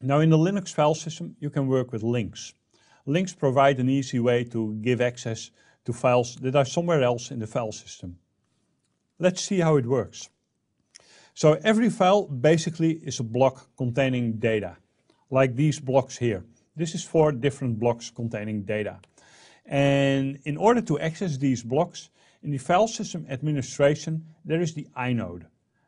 Now in the Linux file system, you can work with links. Links provide an easy way to give access to files that are somewhere else in the file system. Let's see how it works. So every file basically is a block containing data, like these blocks here. This is four different blocks containing data. And in order to access these blocks, in the file system administration, there is the inode.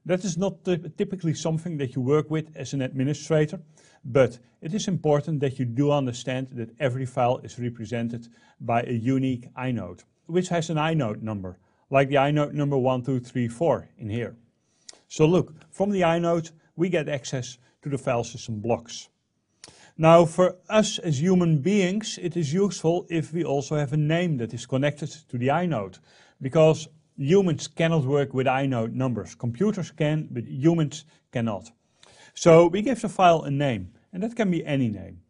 That is not typically something that you work with as an administrator, but it is important that you do understand that every file is represented by a unique inode, which has an inode number, like the inode number 1234 in here. So look, from the inode, we get access to the file system blocks. Now, for us as human beings, it is useful if we also have a name that is connected to the inode, because humans cannot work with inode numbers. Computers can, but humans cannot. So we give the file a name, and that can be any name.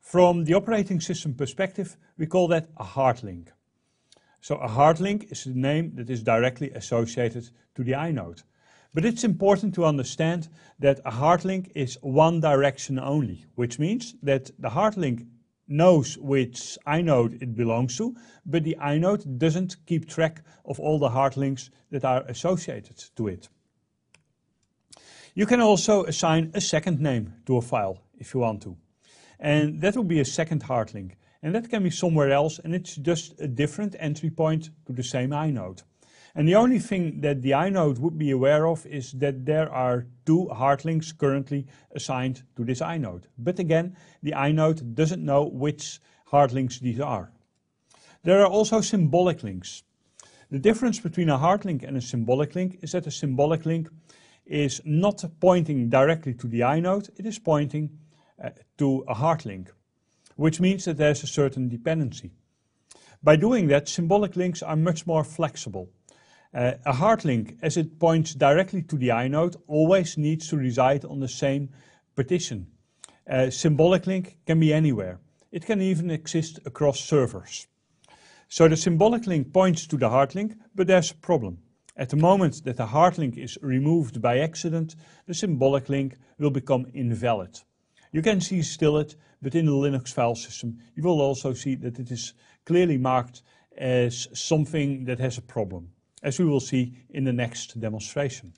From the operating system perspective, we call that a hard link. So a hard link is the name that is directly associated to the inode. But it's important to understand that a hard link is one direction only, which means that the hard link knows which inode it belongs to, but the inode doesn't keep track of all the hard links that are associated to it. You can also assign a second name to a file if you want to. And that will be a second hard link. And that can be somewhere else, and it's just a different entry point to the same inode. And the only thing that the inode would be aware of is that there are two hard links currently assigned to this inode. But again, the inode doesn't know which hard links these are. There are also symbolic links. The difference between a hard link and a symbolic link is that a symbolic link is not pointing directly to the inode, it is pointing uh, to a hard link, which means that there's a certain dependency. By doing that, symbolic links are much more flexible. Uh, a hard link, as it points directly to the inode, always needs to reside on the same partition. A symbolic link can be anywhere. It can even exist across servers. So the symbolic link points to the hard link, but there's a problem. At the moment that the hard link is removed by accident, the symbolic link will become invalid. You can see still it, but in the Linux file system, you will also see that it is clearly marked as something that has a problem as we will see in the next demonstration.